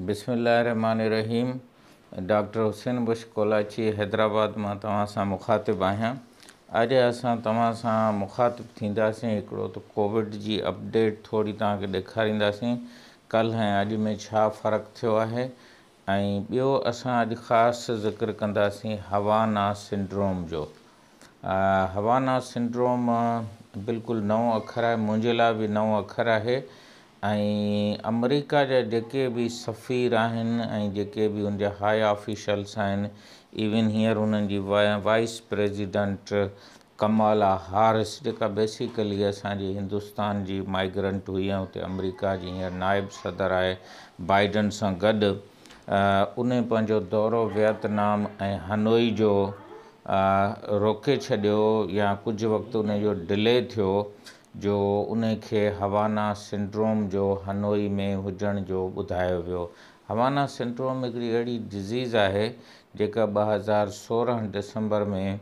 बिस्मि रहीम डॉक्टर हुसैन बुश कोलाची हैदराबाद मां तव्हां सां मुखातिब आहियां अॼु असां तव्हां सां मुखातिबु थींदासीं हिकिड़ो त कोविड जी अपडेट थोरी तव्हांखे ॾेखारींदासीं कल्ह ऐं अॼु में छा फ़र्क़ु थियो आहे ऐं ॿियो असां अॼु ख़ासि ज़िक्रु कंदासीं हवाना सिंड्रोम जो हवाना सिंड्रोम बिल्कुलु नओं अखर आहे मुंहिंजे लाइ बि नओं अखर आहे अमेरिका जे जा जेके भी सफ़ीर आहिनि ऐं जेके हाई ऑफिशल्स इवन हींअर उन जी वाइस प्रेसिडेंट कमाला हारिस जेका बेसिकली असांजी हिंदुस्तान जी माइग्रेंट हुई है हुते अमेरिका जी हींअर नायब सदर है बइडन से गड उन पंहिंजो दौरो वियतनाम ऐं हनोई जो रोके छो या कुझु वक़्तु उनजो डिले थो जो उनखे हवाना सिंड्रोम जो हनोई में हुजण जो ॿुधायो वियो हवाना सिंड्रोम हिकिड़ी अहिड़ी डिज़ीज़ आहे जेका ॿ हज़ार सोरहं डिसंबर में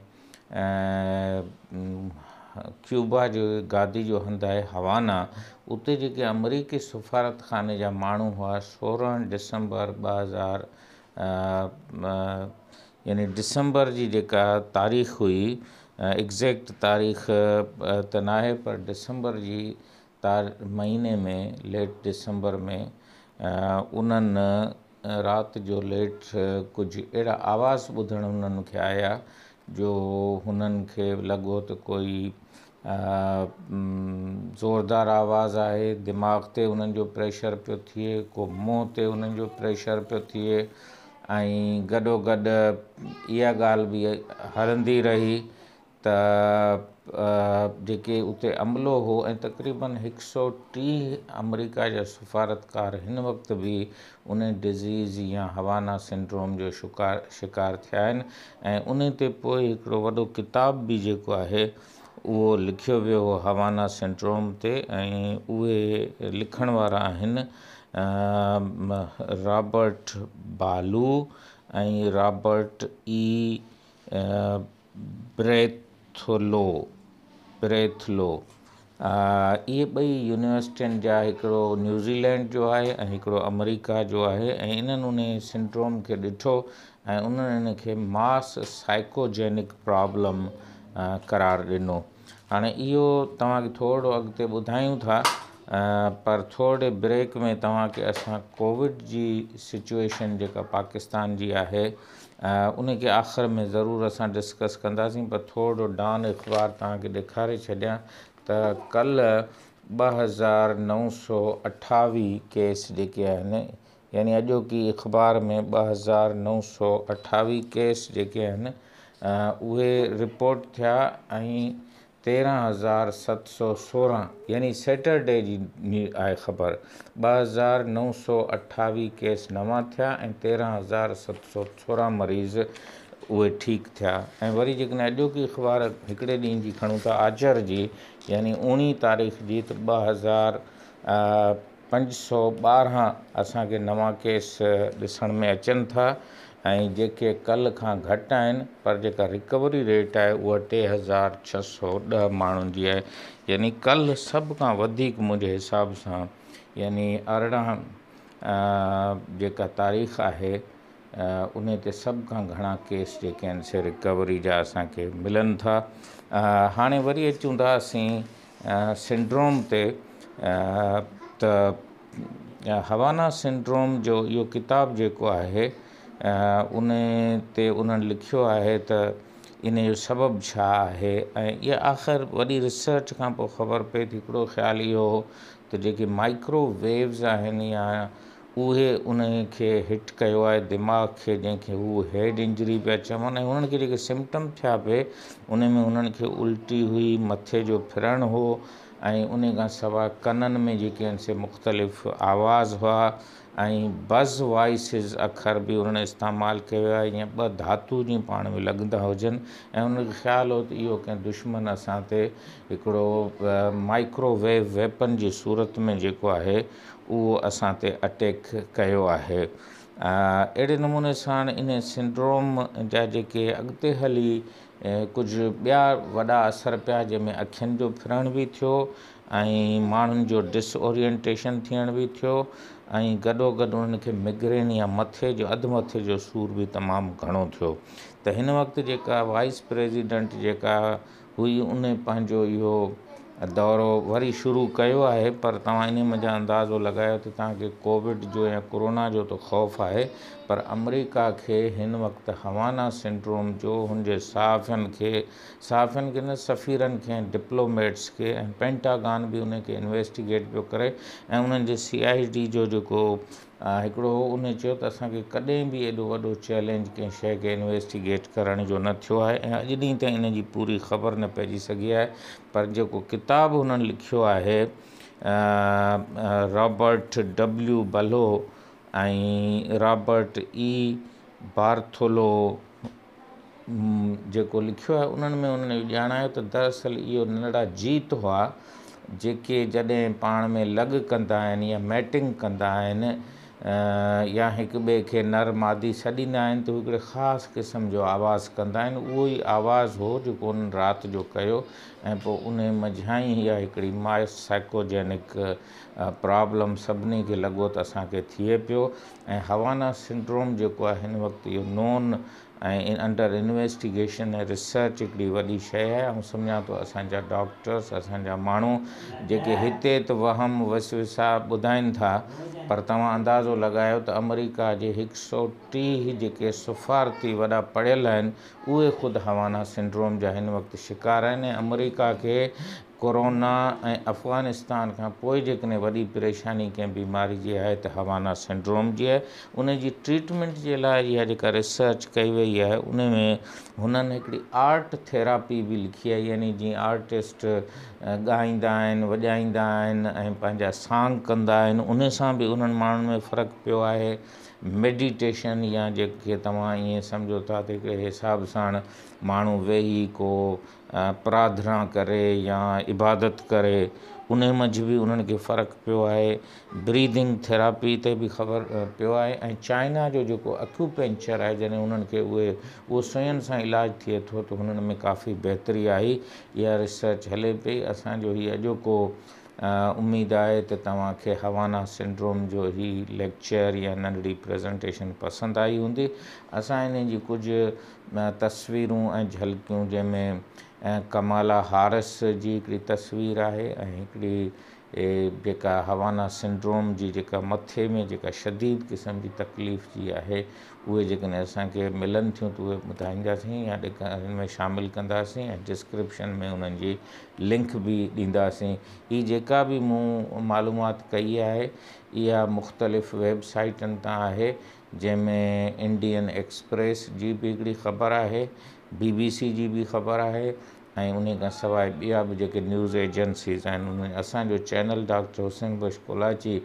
क्यूबा जो गादी जो हंधु आहे हवाना उते जेके अमरीकी सिफारत ख़ाने जा माण्हू हुआ सोरहं डिसंबर ॿ हज़ार यानी डिसंबर जी जेका तारीख़ हुई एग्जैक्ट तारीख तना तो है पर दिसंबर जी तार महीने में लेट दिसंबर में उन्हनि रात जो लेट कुछ अड़ा आवाज़ बुध उन आया जो हुननि खे तो कोई ज़ोरदार आवाज़ आए दिमाग़ से हुननि जो प्रेशर पियो थिए को मुँह से हुननि जो प्रेशर पियो थिए गडो गड़ इहा भी बि हलंदी रही त जेके उते अमलो हो ऐं तक़रीबन हिकु सौ टीह अमरीका जा सिफ़ारतकार हिन वक़्तु बि उन डिज़ीज़ या हवाना सिंड्रोम जो शिकार शिकार थिया आहिनि ऐं उन ते पोइ हिकिड़ो वॾो किताब बि जेको आहे उहो लिखियो वियो हो हवाना सिंड्रोम ते ऐं उहे लिखण वारा आहिनि रॉबर्ट बालू ऐं रॉबर्ट ई ब्रैत थुलो प्रेथलो इहे ॿई यूनिवर्सिटियुनि जा हिकिड़ो न्यूज़ीलैंड जो आहे ऐं हिकिड़ो अमरीका जो आहे ऐं इन्हनि उन सिंड्रोम खे ॾिठो ऐं उन्हनि खे मास साइकोजेनिक प्रॉब्लम करार ॾिनो हाणे इहो तव्हांखे थोरो अॻिते ॿुधायूं था पर थोरे ब्रेक में तव्हांखे असां कोविड जी सिचुएशन जेका पाकिस्तान जी आहे उनखे आख़िर में ज़रूरु असां डिस्कस कंदासीं पर थोरो डान अख़बार तव्हांखे ॾेखारे छॾिया त कल्ह ॿ हज़ार नौ सौ अठावीह केस जेके आहिनि यानी अॼोकी अख़बार में ॿ हज़ार नौ सौ अठावीह केस जेके आहिनि उहे रिपोट थिया ऐं तेरहं हज़ार सत सौ सोरहं यानी सेटरडे जी आहे ख़बर ॿ हज़ार नव सौ अठावीह केस नवां थिया ऐं तेरहं हज़ार सत सौ सोरहं मरीज़ उहे ठीकु थिया ऐं वरी जेकॾहिं अॼोकी अख़बार हिकिड़े ॾींहं जी खणूं था आचर जी यानी उणिवीह तारीख़ जी त ॿ हज़ार पंज सौ ॿारहं असांखे नवां केस ॾिसण में अचनि था ऐं जेके कल खां घटि आहिनि पर जेका रिकवरी रेट आहे उहा टे हज़ार छह सौ ॾह माण्हुनि जी आहे यानी कल सभु खां वधीक मुंहिंजे हिसाब सां यानी अरिड़हं जेका तारीख़ आहे उन ते सभु खां घणा केस जेके आहिनि से रिकवरी जा असांखे मिलनि था हाणे वरी अचूं था असीं सिंड्रोम ते त हवाना सिंड्रोम जो इहो किताबु जेको आहे उन ते लिखो है आहे त इन जो सबबु आख़िर वही रिसर्च का ख़बर पे थी हिकिड़ो ख़्यालु इहो हो त माइक्रोवेव्स या उट किया दिमाग़ के जैसे वो हेड इंजरी पे चवन ऐं सिम्टम थे पे उन उन्होंने उल्टी हुई मथे जो फिरण हो ऐं उन खां में जो से मुख़्तलिफ़ आवाज़ हुआ ऐं बज़ वॉइसिस अखर बि उन इस्तेमालु कयो आहे ईअं ॿ धातू जी पाण में लॻंदा हुजनि ऐं उनजो ख़्यालु हो त इहो कंहिं दुश्मन असां ते हिकिड़ो माइक्रोवेव वेपन जी सूरत में जेको आहे उहो असां ते अटैक कयो आहे अहिड़े नमूने सां इन सिंड्रोम जा जेके अॻिते हली कुझु ॿिया वॾा असर पिया जंहिंमें अखियुनि जो फिरण बि थियो ऐं माण्हुनि जो डिसओरिएंटेशन थियण बि थियो ऐं गॾो गॾु उन्हनि खे मिग्रेन या मथे जो अधु मथे जो सूर बि तमामु घणो थियो त हिन वक़्तु जेका वाइस प्रेसिडेंट जेका हुई उन पंहिंजो इहो दौरो वरी शुरू कयो आहे पर तव्हां इन मज़ा अंदाज़ो लॻायो त तव्हांखे कोविड जो या कोरोना जो त ख़ौफ़ आहे पर अमरीका खे हिन वक़्तु हवाना सिंड्रोम जो हुनजे साफ़ियुनि खे साफ़ियुनि खे न सफ़ीरनि खे डिप्लोमेट्स खे ऐं पेंटागान बि उनखे इन्वेस्टिगेट पियो करे ऐं उन्हनि जे सी आई डी जो जेको हिकिड़ो उन चयो त असांखे कॾहिं बि एॾो वॾो चैलेंज कंहिं शइ खे इंवेस्टिगेट करण जो न थियो आहे ऐं अॼु ॾींहुं ताईं इन जी पूरी ख़बर न पइजी सघी आहे पर जेको किताबु हुननि लिखियो आहे रॉबर्ट डब्लू बलो ऐं रॉबर्ट ई बार्थोलो जेको लिखियो आहे उन्हनि में उन्हनि ॼाणायो त दरअसल इहो नंढड़ा जीत हुआ जेके जॾहिं पाण में लॻ कंदा आहिनि या मैटिंग कंदा आहिनि या हिक ॿिए खे नर मादी छॾींदा आहिनि त हिकिड़े ख़ासि क़िस्म जो आवाज़ु कंदा आहिनि उहो ई आवाज़ु हो जेको उन्हनि राति जो कयो ऐं पोइ उन मझां ई इहा हिकिड़ी माइस साइकोजेनिक प्रॉब्लम सभिनी खे लॻो त असांखे थिए पियो ऐं हवाना सिंड्रोम जेको आहे हिन वक़्तु इहो नोन ऐं अंडर इन्वेस्टिगेशन ऐं रिसर्च हिकिड़ी वॾी शइ आहे ऐं सम्झा थो असांजा डॉक्टर्स असांजा माण्हू जेके हिते त वहम वसविसा ॿुधाइनि था पर तव्हां अंदाज़ो लॻायो त अमरीका जे हिकु सौ टीह जेके सुफ़ारती वॾा पढ़ियल आहिनि उहे ख़ुदि हवाना सिंड्रोम जा हिन वक़्तु शिकार आहिनि ऐं अमरीका अमेरिका के कोरोना ऐं अफ़गानिस्तान खां पोइ जेकॾहिं वॾी परेशानी कंहिं बीमारी जी आहे त हवाना सिंड्रोम जी आहे उनजी ट्रीटमेंट जे लाइ इहा जेका रिसर्च कई वई आहे उन में हुननि हिकिड़ी आर्ट थेरापी बि लिखी आहे यानी जीअं आर्टिस्ट ॻाईंदा आहिनि वॼाईंदा आहिनि ऐं पंहिंजा साखु कंदा आहिनि उन सां बि उन्हनि माण्हुनि में फ़र्क़ु पियो आहे मेडिटेशन या जेके तव्हां ईअं सम्झो था त हिकिड़े हिसाब सां माण्हू वेही को प्रार्थना करे या इबादत करे उनमें बि उन्हनि खे फ़र्क़ु पियो आहे ब्रीदिंग थेरापी ते बि ख़बर पियो आहे ऐं चाइना जो जेको अक्यूपेंचर पेंचर आहे जॾहिं हुननि खे उहे उहो सुयनि सां इलाजु थिए थो त हुननि में काफ़ी बहितरी आई इहा रिसर्च हले पई असांजो हीउ अॼोको उमेदु आहे त तव्हांखे हवाना सिंड्रोम जो ई लेक्चर या नंढड़ी प्रेज़ेंटेशन पसंदि आई हूंदी असां इन जी कुझु तस्वीरूं ऐं झलकियूं जंहिंमें ऐं कमाला हारस जी हिकिड़ी है आहे ऐं हिकिड़ी जेका हवाना सिंड्रोम जी जेका मथे में जेका शदीद क़िस्म जी तकलीफ़ जी आहे उहे जेकॾहिं असांखे मिलनि थियूं त उहे ॿुधाईंदासीं या हिन में शामिलु कंदासीं ऐं डिस्क्रिप्शन में उन्हनि जी लिंक बि ॾींदासीं हीअ जेका बि मूं मालूमात कई आहे इहा मुख़्तलिफ़ वेबसाइटनि तां आहे जंहिंमें इंडियन एक्सप्रेस जी बि हिकिड़ी ख़बर आहे बी बी सी जी बि ख़बर आहे ऐं उनखां सवाइ ॿिया बि जेके न्यूज़ एजेंसीस आहिनि उन असांजो चैनल डॉक्टर हुसैन बच कोलाची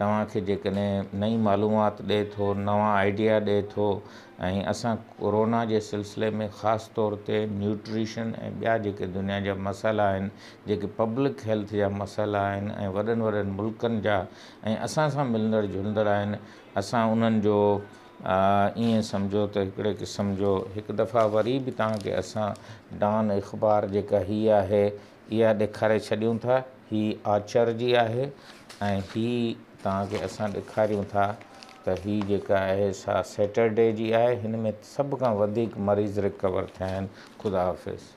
तव्हांखे जेकॾहिं नई मालूमात ॾिए थो नवां आइडिया ॾिए थो ऐं असां कोरोना जे सिलसिले में ख़ासि तौर ते न्यूट्रिशन ऐं ॿिया जेके दुनिया जा मसाला आहिनि जेके पब्लिक हेल्थ जा मसाला आहिनि ऐं वॾनि वॾनि मुल्कनि जा ऐं असां सां मिलंदड़ जुलंदड़ आहिनि असां उन्हनि जो ईअं सम्झो त हिकिड़े क़िस्म जो हिकु दफ़ा वरी बि तव्हांखे असां डान अख़बार जेका हीअ आहे इहा ॾेखारे छॾियूं था हीअ आचार जी आहे ऐं हीअ तव्हांखे असां ॾेखारियूं था त हीअ जेका आहे सा सेटरडे जी आहे हिन में सभु खां वधीक मरीज़ रिकवर थिया आहिनि ख़ुदा हाफ़िज़